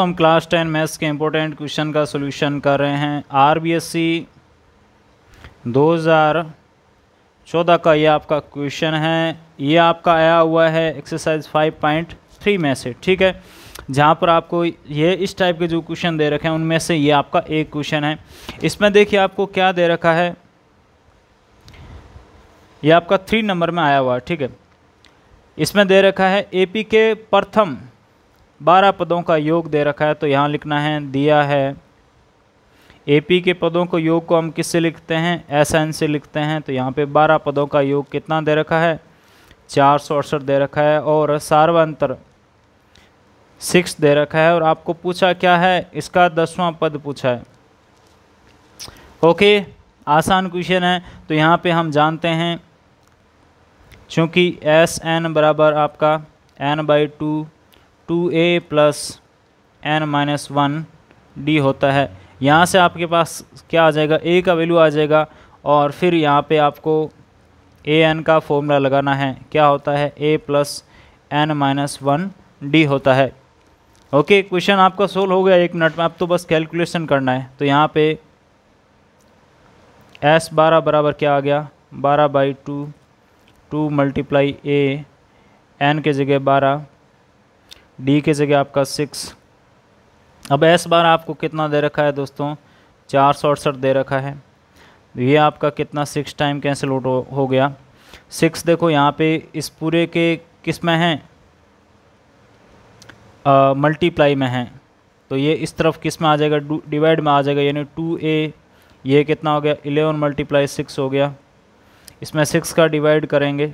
हम class ten maths के important question का सोल्यूशन कर रहे हैं आर बी एस सी दो हज़ार चौदह का ये आपका क्वेश्चन है ये आपका आया हुआ है एक्सरसाइज फाइव पॉइंट थ्री में से ठीक है जहाँ पर आपको ये इस टाइप के जो क्वेश्चन दे रखे हैं उनमें से ये आपका एक क्वेश्चन है इसमें देखिए आपको क्या दे रखा है ये आपका थ्री नंबर में आया हुआ है ठीक है इसमें दे रखा है ए पी के प्रथम बारह पदों का योग दे रखा है तो यहाँ लिखना है दिया है एपी के पदों को योग को हम किससे लिखते हैं एस एन से लिखते हैं तो यहाँ पे बारह पदों का योग कितना दे रखा है चार सौ अड़सठ दे रखा है और सार्वंत्र सिक्स दे रखा है और आपको पूछा क्या है इसका दसवां पद पूछा है ओके आसान क्वेश्चन है तो यहाँ पे हम जानते हैं चूँकि एस एन बराबर आपका N by two two A plus N minus one D होता है यहाँ से आपके पास क्या आ जाएगा ए का वैल्यू आ जाएगा और फिर यहाँ पे आपको ए एन का फॉर्मूला लगाना है क्या होता है A plus N minus one D होता है ओके क्वेश्चन आपका सोल्व हो गया एक मिनट में अब तो बस कैलकुलेशन करना है तो यहाँ पे एस बारह बराबर क्या आ गया बारह by two two multiply A N के जगह बारह डी के जगह आपका सिक्स अब एस बार आपको कितना दे रखा है दोस्तों चार सौ अड़सठ दे रखा है ये आपका कितना सिक्स टाइम कैंसिल आउट हो, हो गया सिक्स देखो यहाँ पे इस पूरे के किस में हैं मल्टीप्लाई में हैं तो ये इस तरफ किस में आ जाएगा डिवाइड में आ जाएगा यानी टू ए ये कितना हो गया इलेवन मल्टीप्लाई सिक्स हो गया इसमें सिक्स का डिवाइड करेंगे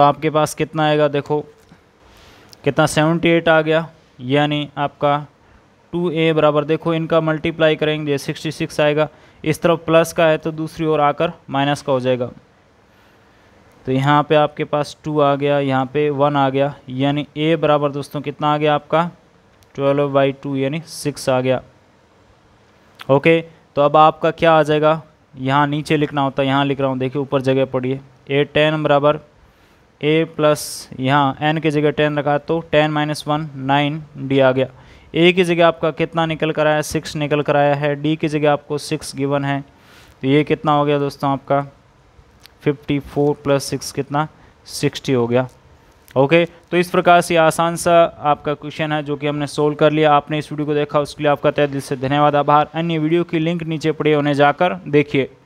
तो आपके पास कितना आएगा देखो कितना सेवनटी एट आ गया यानी आपका टू ए बराबर देखो इनका मल्टीप्लाई करेंगे सिक्सटी सिक्स आएगा इस तरफ प्लस का है तो दूसरी ओर आकर माइनस का हो जाएगा तो यहाँ पे आपके पास टू आ गया यहाँ पे वन आ गया यानी ए बराबर दोस्तों कितना आ गया आपका ट्वेल्व बाई टू यानी सिक्स आ गया ओके तो अब आपका क्या आ जाएगा यहाँ नीचे लिखना होता है यहाँ लिख रहा हूँ देखिए ऊपर जगह पड़िए ए टेन बराबर ए प्लस यहाँ एन की जगह टेन रखा तो ten minus one nine D आ गया ए की जगह आपका कितना निकल कर आया सिक्स निकल कर आया है डी की जगह आपको सिक्स गिवन है तो ये कितना हो गया दोस्तों आपका फिफ्टी फोर प्लस सिक्स कितना सिक्सटी हो गया ओके तो इस प्रकार से आसान सा आपका क्वेश्चन है जो कि हमने सोल्व कर लिया आपने इस वीडियो को देखा उसके लिए आपका तय दिल से धन्यवाद आभार अन्य वीडियो की लिंक नीचे पड़े उन्हें जाकर देखिए